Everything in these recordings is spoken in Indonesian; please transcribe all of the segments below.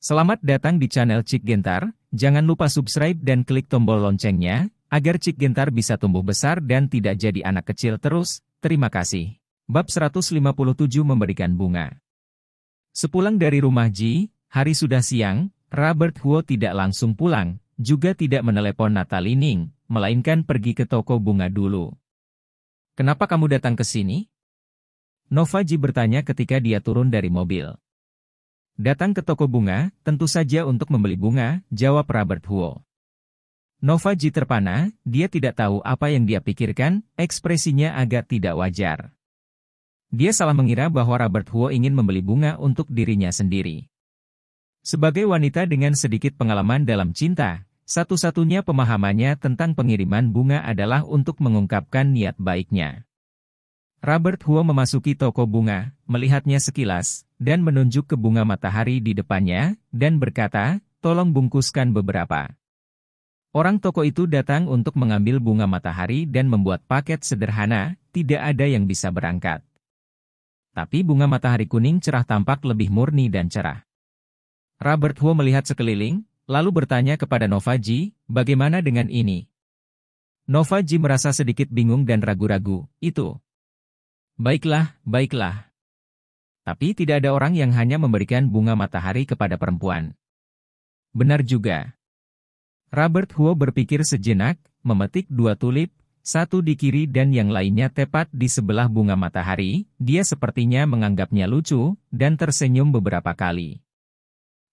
Selamat datang di channel Cik Gentar, jangan lupa subscribe dan klik tombol loncengnya, agar Cik Gentar bisa tumbuh besar dan tidak jadi anak kecil terus, terima kasih. Bab 157 Memberikan Bunga Sepulang dari rumah Ji, hari sudah siang, Robert Huo tidak langsung pulang, juga tidak menelepon Natalie Ning, melainkan pergi ke toko bunga dulu. Kenapa kamu datang ke sini? Nova Ji bertanya ketika dia turun dari mobil. Datang ke toko bunga, tentu saja untuk membeli bunga, jawab Robert Huo. Nova Ji terpana, dia tidak tahu apa yang dia pikirkan, ekspresinya agak tidak wajar. Dia salah mengira bahwa Robert Huo ingin membeli bunga untuk dirinya sendiri. Sebagai wanita dengan sedikit pengalaman dalam cinta, satu-satunya pemahamannya tentang pengiriman bunga adalah untuk mengungkapkan niat baiknya. Robert Huo memasuki toko bunga, melihatnya sekilas, dan menunjuk ke bunga matahari di depannya, dan berkata, tolong bungkuskan beberapa. Orang toko itu datang untuk mengambil bunga matahari dan membuat paket sederhana, tidak ada yang bisa berangkat. Tapi bunga matahari kuning cerah tampak lebih murni dan cerah. Robert Huo melihat sekeliling, lalu bertanya kepada Nova Novaji, bagaimana dengan ini? Nova Novaji merasa sedikit bingung dan ragu-ragu, itu, Baiklah, baiklah. Tapi tidak ada orang yang hanya memberikan bunga matahari kepada perempuan. Benar juga. Robert Huo berpikir sejenak, memetik dua tulip, satu di kiri dan yang lainnya tepat di sebelah bunga matahari, dia sepertinya menganggapnya lucu, dan tersenyum beberapa kali.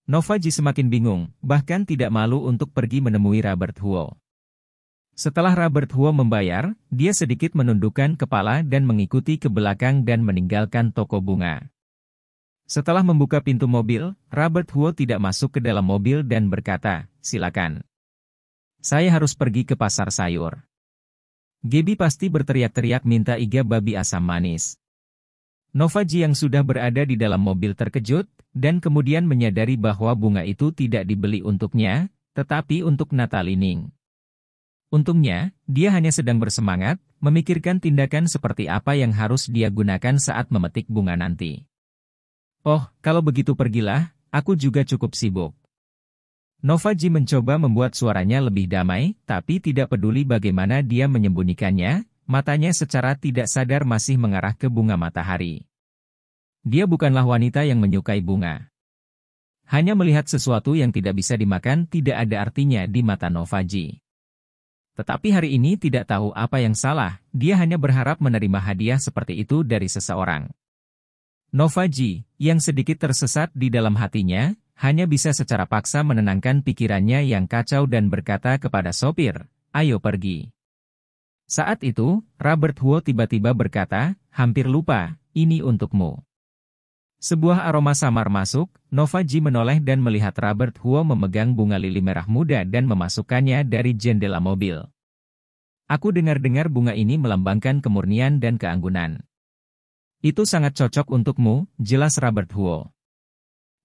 Novaji semakin bingung, bahkan tidak malu untuk pergi menemui Robert Huo. Setelah Robert Huo membayar, dia sedikit menundukkan kepala dan mengikuti ke belakang dan meninggalkan toko bunga. Setelah membuka pintu mobil, Robert Huo tidak masuk ke dalam mobil dan berkata, silakan. Saya harus pergi ke pasar sayur. Gaby pasti berteriak-teriak minta iga babi asam manis. Nova Ji yang sudah berada di dalam mobil terkejut, dan kemudian menyadari bahwa bunga itu tidak dibeli untuknya, tetapi untuk Natalie Ning. Untungnya, dia hanya sedang bersemangat, memikirkan tindakan seperti apa yang harus dia gunakan saat memetik bunga nanti. Oh, kalau begitu pergilah, aku juga cukup sibuk. Novaji mencoba membuat suaranya lebih damai, tapi tidak peduli bagaimana dia menyembunyikannya, matanya secara tidak sadar masih mengarah ke bunga matahari. Dia bukanlah wanita yang menyukai bunga. Hanya melihat sesuatu yang tidak bisa dimakan tidak ada artinya di mata Novaji. Tetapi hari ini tidak tahu apa yang salah, dia hanya berharap menerima hadiah seperti itu dari seseorang. Novaji, yang sedikit tersesat di dalam hatinya, hanya bisa secara paksa menenangkan pikirannya yang kacau dan berkata kepada sopir, ayo pergi. Saat itu, Robert Huo tiba-tiba berkata, hampir lupa, ini untukmu. Sebuah aroma samar masuk, Nova Ji menoleh dan melihat Robert Huo memegang bunga lili merah muda dan memasukkannya dari jendela mobil. Aku dengar-dengar bunga ini melambangkan kemurnian dan keanggunan. Itu sangat cocok untukmu, jelas Robert Huo.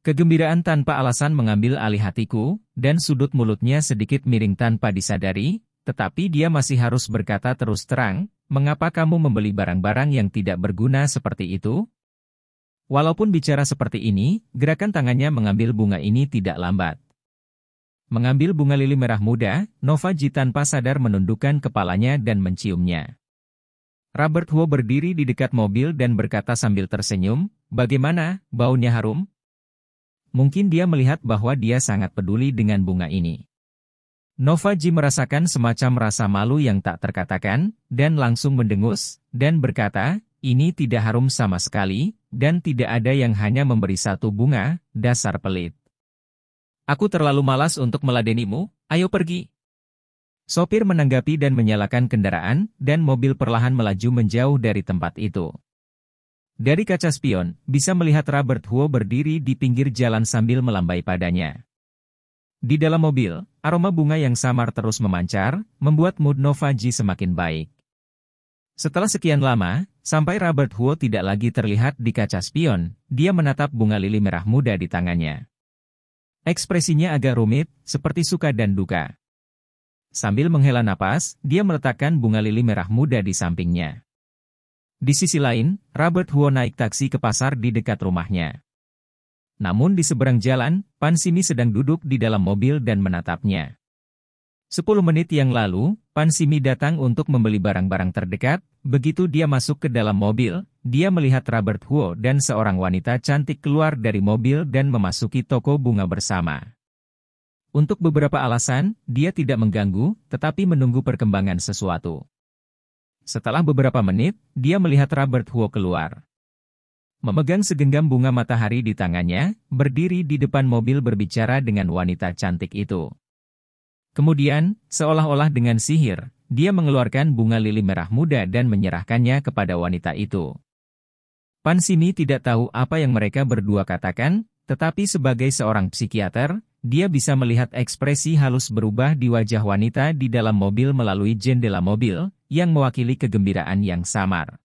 Kegembiraan tanpa alasan mengambil alih hatiku, dan sudut mulutnya sedikit miring tanpa disadari, tetapi dia masih harus berkata terus terang, mengapa kamu membeli barang-barang yang tidak berguna seperti itu? Walaupun bicara seperti ini, gerakan tangannya mengambil bunga ini tidak lambat. Mengambil bunga lili merah muda, Nova Ji tanpa sadar menundukkan kepalanya dan menciumnya. Robert Huo berdiri di dekat mobil dan berkata sambil tersenyum, bagaimana, baunya harum? Mungkin dia melihat bahwa dia sangat peduli dengan bunga ini. Nova Ji merasakan semacam rasa malu yang tak terkatakan, dan langsung mendengus, dan berkata, ini tidak harum sama sekali, dan tidak ada yang hanya memberi satu bunga, dasar pelit. Aku terlalu malas untuk meladenimu, ayo pergi. Sopir menanggapi dan menyalakan kendaraan, dan mobil perlahan melaju menjauh dari tempat itu. Dari kaca spion, bisa melihat Robert Huo berdiri di pinggir jalan sambil melambai padanya. Di dalam mobil, aroma bunga yang samar terus memancar, membuat mood Novaji semakin baik. Setelah sekian lama, Sampai Robert Huo tidak lagi terlihat di kaca spion, dia menatap bunga lili merah muda di tangannya. Ekspresinya agak rumit, seperti suka dan duka. Sambil menghela napas, dia meletakkan bunga lili merah muda di sampingnya. Di sisi lain, Robert Huo naik taksi ke pasar di dekat rumahnya. Namun di seberang jalan, Pan Simi sedang duduk di dalam mobil dan menatapnya. Sepuluh menit yang lalu, Pan Simi datang untuk membeli barang-barang terdekat, Begitu dia masuk ke dalam mobil, dia melihat Robert Huo dan seorang wanita cantik keluar dari mobil dan memasuki toko bunga bersama. Untuk beberapa alasan, dia tidak mengganggu, tetapi menunggu perkembangan sesuatu. Setelah beberapa menit, dia melihat Robert Huo keluar. Memegang segenggam bunga matahari di tangannya, berdiri di depan mobil berbicara dengan wanita cantik itu. Kemudian, seolah-olah dengan sihir, dia mengeluarkan bunga lili merah muda dan menyerahkannya kepada wanita itu. Pan Pansini tidak tahu apa yang mereka berdua katakan, tetapi sebagai seorang psikiater, dia bisa melihat ekspresi halus berubah di wajah wanita di dalam mobil melalui jendela mobil, yang mewakili kegembiraan yang samar.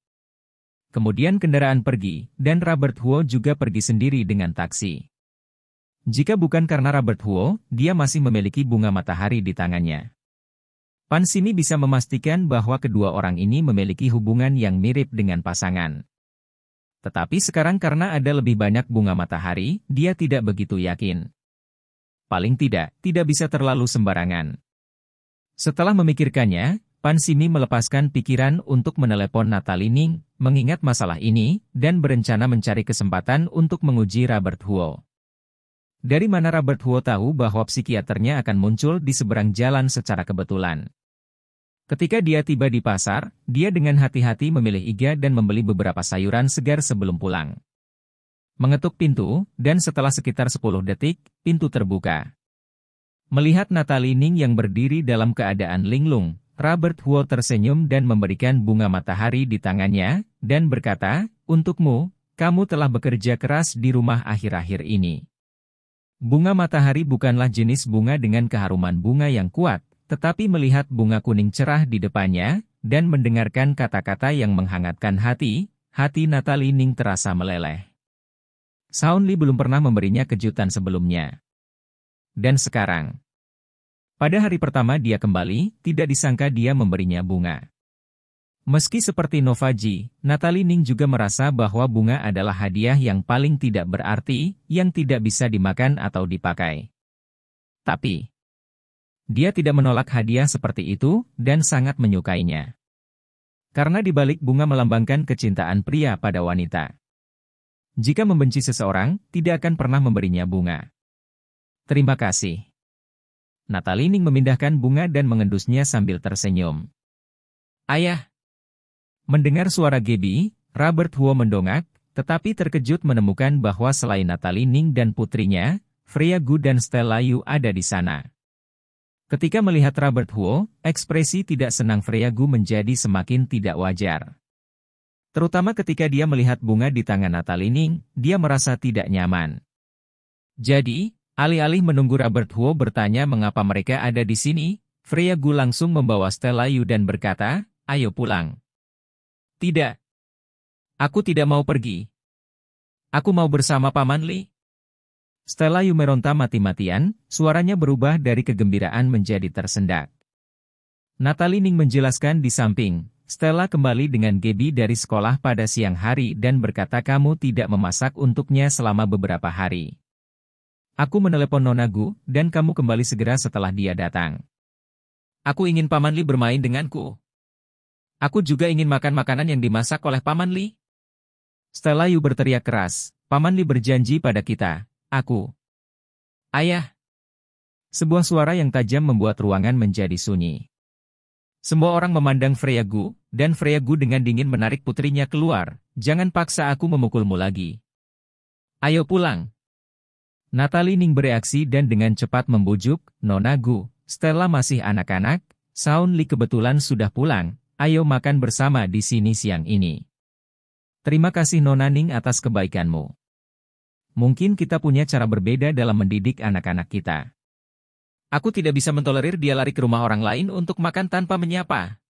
Kemudian kendaraan pergi, dan Robert Huo juga pergi sendiri dengan taksi. Jika bukan karena Robert Huo, dia masih memiliki bunga matahari di tangannya. Pansini bisa memastikan bahwa kedua orang ini memiliki hubungan yang mirip dengan pasangan. Tetapi sekarang karena ada lebih banyak bunga matahari, dia tidak begitu yakin. Paling tidak, tidak bisa terlalu sembarangan. Setelah memikirkannya, Pansini melepaskan pikiran untuk menelepon Ning, mengingat masalah ini, dan berencana mencari kesempatan untuk menguji Robert Huo. Dari mana Robert Huo tahu bahwa psikiaternya akan muncul di seberang jalan secara kebetulan? Ketika dia tiba di pasar, dia dengan hati-hati memilih iga dan membeli beberapa sayuran segar sebelum pulang. Mengetuk pintu, dan setelah sekitar 10 detik, pintu terbuka. Melihat Natalie Ning yang berdiri dalam keadaan linglung, Robert Huo tersenyum dan memberikan bunga matahari di tangannya, dan berkata, Untukmu, kamu telah bekerja keras di rumah akhir-akhir ini. Bunga matahari bukanlah jenis bunga dengan keharuman bunga yang kuat, tetapi melihat bunga kuning cerah di depannya, dan mendengarkan kata-kata yang menghangatkan hati, hati Natalie Ning terasa meleleh. Saunli belum pernah memberinya kejutan sebelumnya. Dan sekarang, pada hari pertama dia kembali, tidak disangka dia memberinya bunga. Meski seperti Novaji, Natalie Ning juga merasa bahwa bunga adalah hadiah yang paling tidak berarti, yang tidak bisa dimakan atau dipakai. Tapi, dia tidak menolak hadiah seperti itu dan sangat menyukainya. Karena dibalik bunga melambangkan kecintaan pria pada wanita. Jika membenci seseorang, tidak akan pernah memberinya bunga. Terima kasih. Natalie Ning memindahkan bunga dan mengendusnya sambil tersenyum. Ayah. Mendengar suara Gaby, Robert Huo mendongak, tetapi terkejut menemukan bahwa selain Natalie Ning dan putrinya, Freya Gu dan Stella Yu ada di sana. Ketika melihat Robert Huo, ekspresi tidak senang Freya Gu menjadi semakin tidak wajar. Terutama ketika dia melihat bunga di tangan Ning, dia merasa tidak nyaman. Jadi, alih-alih menunggu Robert Huo bertanya mengapa mereka ada di sini, Freya Gu langsung membawa Stella Yu dan berkata, ayo pulang. Tidak. Aku tidak mau pergi. Aku mau bersama Paman Li. Stella Yumeronta mati-matian, suaranya berubah dari kegembiraan menjadi tersendak. Natalie Ning menjelaskan di samping, Stella kembali dengan Gaby dari sekolah pada siang hari dan berkata kamu tidak memasak untuknya selama beberapa hari. Aku menelepon Nonagu, dan kamu kembali segera setelah dia datang. Aku ingin Paman Li bermain denganku. Aku juga ingin makan makanan yang dimasak oleh Paman Li. Stella Yu berteriak keras, Paman Li berjanji pada kita, Aku. Ayah. Sebuah suara yang tajam membuat ruangan menjadi sunyi. Semua orang memandang Freya Gu dan Freya Gu dengan dingin menarik putrinya keluar. Jangan paksa aku memukulmu lagi. Ayo pulang. Natalie Ning bereaksi dan dengan cepat membujuk, Nona Gu. Stella masih anak-anak, Saun Li kebetulan sudah pulang, ayo makan bersama di sini siang ini. Terima kasih Nona Ning atas kebaikanmu mungkin kita punya cara berbeda dalam mendidik anak-anak kita. Aku tidak bisa mentolerir dia lari ke rumah orang lain untuk makan tanpa menyapa.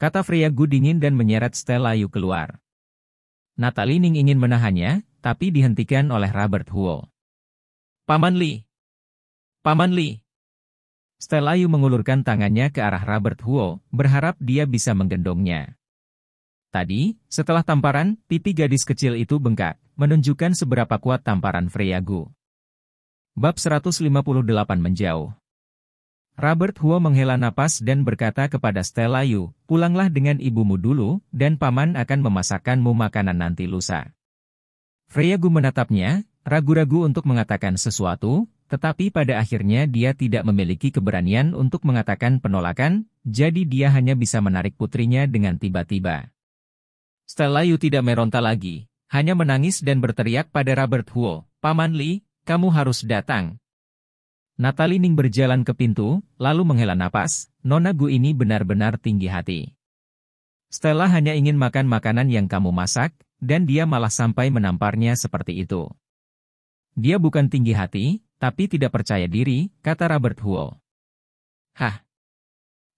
Kata Freya Gu dingin dan menyeret Stella Yu keluar. Natalie Ning ingin menahannya, tapi dihentikan oleh Robert Huo. Paman Li, Paman Li. Stella Yu mengulurkan tangannya ke arah Robert Huo, berharap dia bisa menggendongnya. Tadi, setelah tamparan, pipi gadis kecil itu bengkak, menunjukkan seberapa kuat tamparan Freyago. Bab 158 Menjauh Robert Huo menghela napas dan berkata kepada Stella Yu, pulanglah dengan ibumu dulu, dan paman akan memasakkanmu makanan nanti lusa. Freyago menatapnya, ragu-ragu untuk mengatakan sesuatu, tetapi pada akhirnya dia tidak memiliki keberanian untuk mengatakan penolakan, jadi dia hanya bisa menarik putrinya dengan tiba-tiba. Stella Yu tidak meronta lagi, hanya menangis dan berteriak pada Robert Huo, Paman Li, kamu harus datang. Natalie Ning berjalan ke pintu, lalu menghela napas, Nona Gu ini benar-benar tinggi hati. Stella hanya ingin makan makanan yang kamu masak, dan dia malah sampai menamparnya seperti itu. Dia bukan tinggi hati, tapi tidak percaya diri, kata Robert Huo. Hah,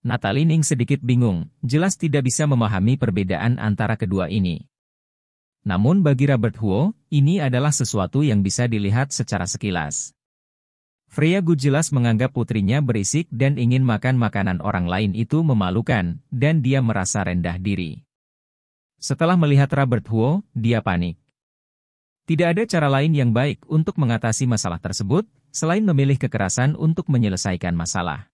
Natalie Ning sedikit bingung, jelas tidak bisa memahami perbedaan antara kedua ini. Namun bagi Robert Huo, ini adalah sesuatu yang bisa dilihat secara sekilas. Freya Gu jelas menganggap putrinya berisik dan ingin makan makanan orang lain itu memalukan, dan dia merasa rendah diri. Setelah melihat Robert Huo, dia panik. Tidak ada cara lain yang baik untuk mengatasi masalah tersebut, selain memilih kekerasan untuk menyelesaikan masalah.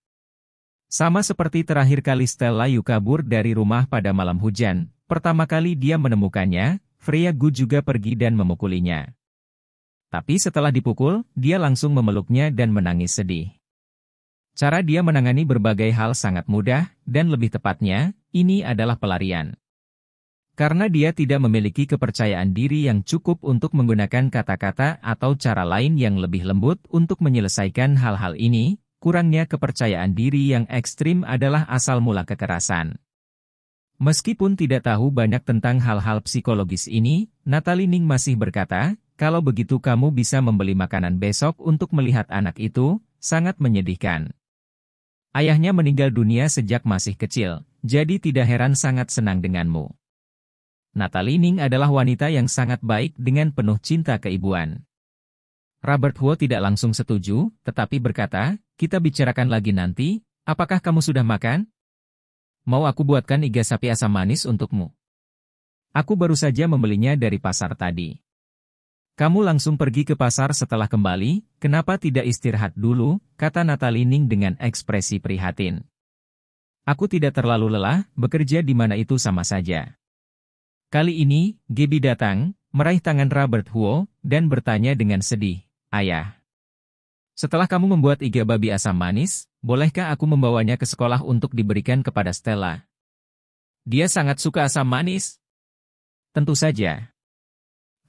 Sama seperti terakhir kali Stella Yu kabur dari rumah pada malam hujan, pertama kali dia menemukannya, Freya Gu juga pergi dan memukulinya. Tapi setelah dipukul, dia langsung memeluknya dan menangis sedih. Cara dia menangani berbagai hal sangat mudah, dan lebih tepatnya, ini adalah pelarian. Karena dia tidak memiliki kepercayaan diri yang cukup untuk menggunakan kata-kata atau cara lain yang lebih lembut untuk menyelesaikan hal-hal ini, kurangnya kepercayaan diri yang ekstrim adalah asal mula kekerasan. Meskipun tidak tahu banyak tentang hal-hal psikologis ini, Natalie Ning masih berkata, kalau begitu kamu bisa membeli makanan besok untuk melihat anak itu, sangat menyedihkan. Ayahnya meninggal dunia sejak masih kecil, jadi tidak heran sangat senang denganmu. Natalie Ning adalah wanita yang sangat baik dengan penuh cinta keibuan. Robert Huo tidak langsung setuju, tetapi berkata, kita bicarakan lagi nanti, apakah kamu sudah makan? Mau aku buatkan iga sapi asam manis untukmu. Aku baru saja membelinya dari pasar tadi. Kamu langsung pergi ke pasar setelah kembali, kenapa tidak istirahat dulu, kata Natalining dengan ekspresi prihatin. Aku tidak terlalu lelah, bekerja di mana itu sama saja. Kali ini, Gibi datang, meraih tangan Robert Huo, dan bertanya dengan sedih, Ayah, setelah kamu membuat iga babi asam manis, bolehkah aku membawanya ke sekolah untuk diberikan kepada Stella? Dia sangat suka asam manis. Tentu saja.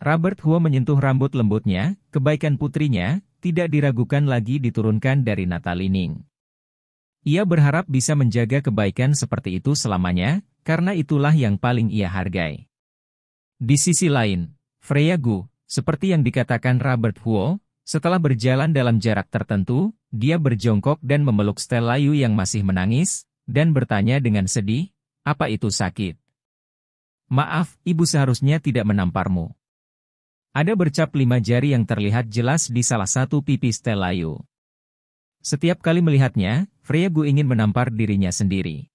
Robert Hua menyentuh rambut lembutnya, kebaikan putrinya, tidak diragukan lagi diturunkan dari Ning. Ia berharap bisa menjaga kebaikan seperti itu selamanya, karena itulah yang paling ia hargai. Di sisi lain, Freya Gu, seperti yang dikatakan Robert Huo, setelah berjalan dalam jarak tertentu, dia berjongkok dan memeluk Stella Yu yang masih menangis, dan bertanya dengan sedih, apa itu sakit? Maaf, ibu seharusnya tidak menamparmu. Ada bercap lima jari yang terlihat jelas di salah satu pipi Stella Yu. Setiap kali melihatnya, Freya Gu ingin menampar dirinya sendiri.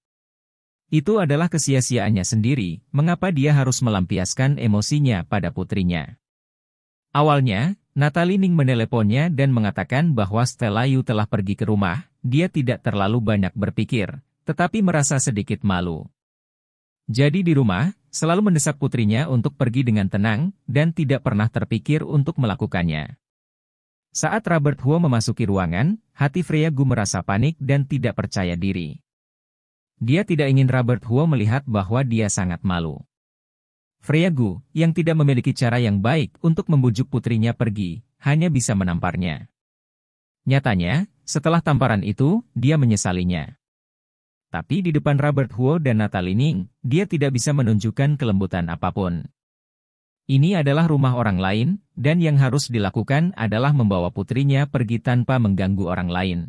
Itu adalah kesia-siaannya sendiri, mengapa dia harus melampiaskan emosinya pada putrinya. Awalnya, Natalie Ning meneleponnya dan mengatakan bahwa Stella Yu telah pergi ke rumah, dia tidak terlalu banyak berpikir, tetapi merasa sedikit malu. Jadi di rumah, selalu mendesak putrinya untuk pergi dengan tenang, dan tidak pernah terpikir untuk melakukannya. Saat Robert Huo memasuki ruangan, hati Freya Gu merasa panik dan tidak percaya diri. Dia tidak ingin Robert Huo melihat bahwa dia sangat malu. Freyagu, yang tidak memiliki cara yang baik untuk membujuk putrinya pergi, hanya bisa menamparnya. Nyatanya, setelah tamparan itu, dia menyesalinya. Tapi di depan Robert Huo dan Natalie Ning, dia tidak bisa menunjukkan kelembutan apapun. Ini adalah rumah orang lain, dan yang harus dilakukan adalah membawa putrinya pergi tanpa mengganggu orang lain.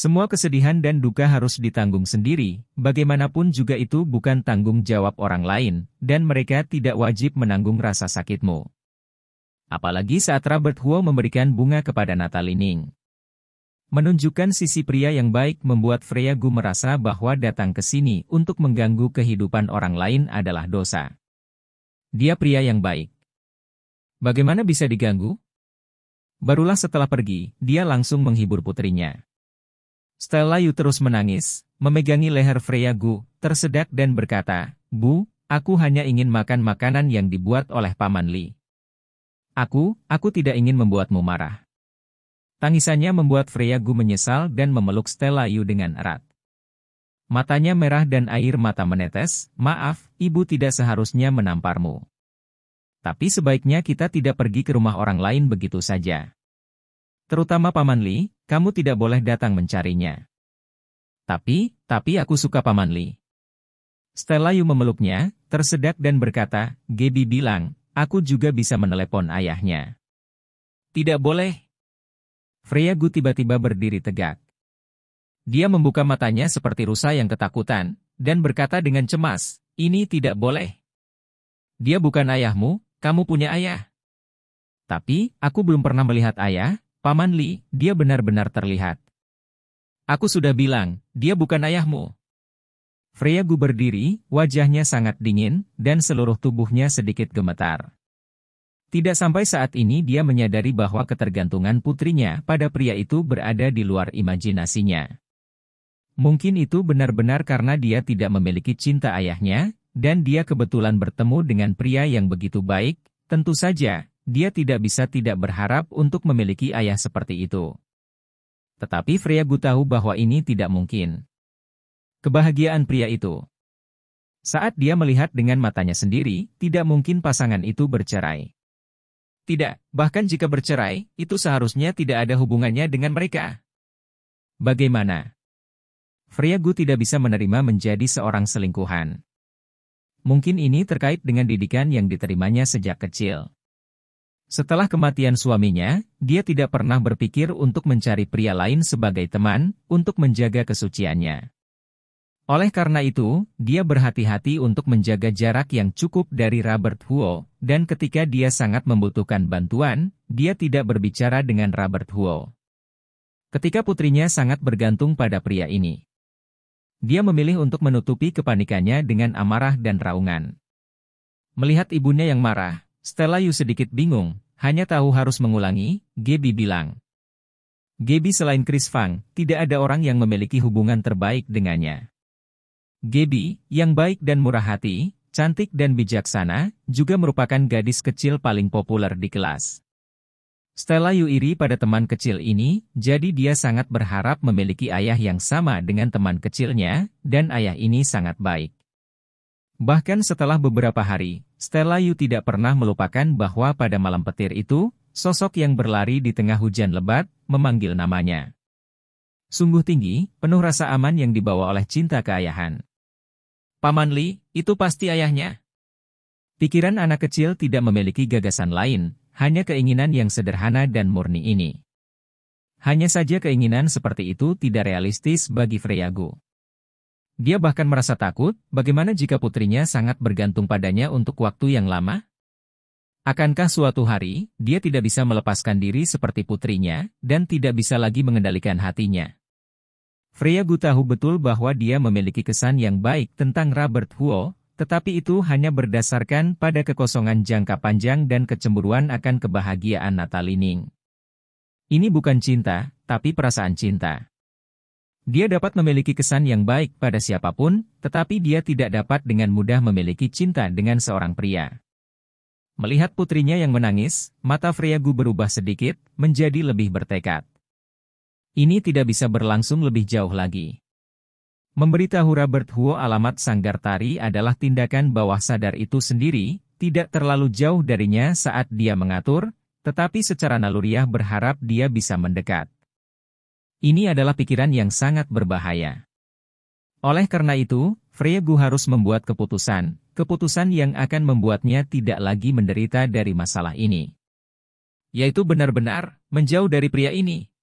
Semua kesedihan dan duka harus ditanggung sendiri, bagaimanapun juga itu bukan tanggung jawab orang lain, dan mereka tidak wajib menanggung rasa sakitmu. Apalagi saat Robert Huo memberikan bunga kepada Natalie Ning. Menunjukkan sisi pria yang baik membuat Freya Gu merasa bahwa datang ke sini untuk mengganggu kehidupan orang lain adalah dosa. Dia pria yang baik. Bagaimana bisa diganggu? Barulah setelah pergi, dia langsung menghibur putrinya. Stella Yu terus menangis, memegangi leher Freya Gu, tersedak dan berkata, Bu, aku hanya ingin makan makanan yang dibuat oleh Paman Li. Aku, aku tidak ingin membuatmu marah. Tangisannya membuat Freya Gu menyesal dan memeluk Stella Yu dengan erat. Matanya merah dan air mata menetes, maaf, ibu tidak seharusnya menamparmu. Tapi sebaiknya kita tidak pergi ke rumah orang lain begitu saja. Terutama Paman Li, kamu tidak boleh datang mencarinya. Tapi, tapi aku suka Paman Li. Stella Yu memeluknya, tersedak dan berkata, Gebi bilang, aku juga bisa menelepon ayahnya. Tidak boleh. Freya Gu tiba-tiba berdiri tegak. Dia membuka matanya seperti rusa yang ketakutan, dan berkata dengan cemas, ini tidak boleh. Dia bukan ayahmu, kamu punya ayah. Tapi, aku belum pernah melihat ayah, Paman Li, dia benar-benar terlihat. Aku sudah bilang, dia bukan ayahmu. Freya Gu berdiri, wajahnya sangat dingin, dan seluruh tubuhnya sedikit gemetar. Tidak sampai saat ini dia menyadari bahwa ketergantungan putrinya pada pria itu berada di luar imajinasinya. Mungkin itu benar-benar karena dia tidak memiliki cinta ayahnya, dan dia kebetulan bertemu dengan pria yang begitu baik, tentu saja, dia tidak bisa tidak berharap untuk memiliki ayah seperti itu. Tetapi Freya Gu tahu bahwa ini tidak mungkin. Kebahagiaan pria itu. Saat dia melihat dengan matanya sendiri, tidak mungkin pasangan itu bercerai. Tidak, bahkan jika bercerai, itu seharusnya tidak ada hubungannya dengan mereka. Bagaimana? Freya Gu tidak bisa menerima menjadi seorang selingkuhan. Mungkin ini terkait dengan didikan yang diterimanya sejak kecil. Setelah kematian suaminya, dia tidak pernah berpikir untuk mencari pria lain sebagai teman untuk menjaga kesuciannya. Oleh karena itu, dia berhati-hati untuk menjaga jarak yang cukup dari Robert Huo, dan ketika dia sangat membutuhkan bantuan, dia tidak berbicara dengan Robert Huo. Ketika putrinya sangat bergantung pada pria ini, dia memilih untuk menutupi kepanikannya dengan amarah dan raungan. Melihat ibunya yang marah, Stella Yu sedikit bingung, hanya tahu harus mengulangi, Gaby bilang. Gaby selain Chris Fang, tidak ada orang yang memiliki hubungan terbaik dengannya. Gaby, yang baik dan murah hati, cantik dan bijaksana, juga merupakan gadis kecil paling populer di kelas. Stella Yu iri pada teman kecil ini, jadi dia sangat berharap memiliki ayah yang sama dengan teman kecilnya, dan ayah ini sangat baik. Bahkan setelah beberapa hari, Stella Yu tidak pernah melupakan bahwa pada malam petir itu, sosok yang berlari di tengah hujan lebat, memanggil namanya. Sungguh tinggi, penuh rasa aman yang dibawa oleh cinta keayahan. Paman Li, itu pasti ayahnya. Pikiran anak kecil tidak memiliki gagasan lain, hanya keinginan yang sederhana dan murni ini. Hanya saja keinginan seperti itu tidak realistis bagi Freyago. Dia bahkan merasa takut, bagaimana jika putrinya sangat bergantung padanya untuk waktu yang lama? Akankah suatu hari, dia tidak bisa melepaskan diri seperti putrinya, dan tidak bisa lagi mengendalikan hatinya? Freya Gu tahu betul bahwa dia memiliki kesan yang baik tentang Robert Huo, tetapi itu hanya berdasarkan pada kekosongan jangka panjang dan kecemburuan akan kebahagiaan Natalie Ning. Ini bukan cinta, tapi perasaan cinta. Dia dapat memiliki kesan yang baik pada siapapun, tetapi dia tidak dapat dengan mudah memiliki cinta dengan seorang pria. Melihat putrinya yang menangis, mata Freyagu berubah sedikit, menjadi lebih bertekad. Ini tidak bisa berlangsung lebih jauh lagi. Memberitahu Robert Huo alamat sanggar tari adalah tindakan bawah sadar itu sendiri, tidak terlalu jauh darinya saat dia mengatur, tetapi secara naluriah berharap dia bisa mendekat. Ini adalah pikiran yang sangat berbahaya. Oleh karena itu, Freygu harus membuat keputusan, keputusan yang akan membuatnya tidak lagi menderita dari masalah ini. Yaitu benar-benar menjauh dari pria ini.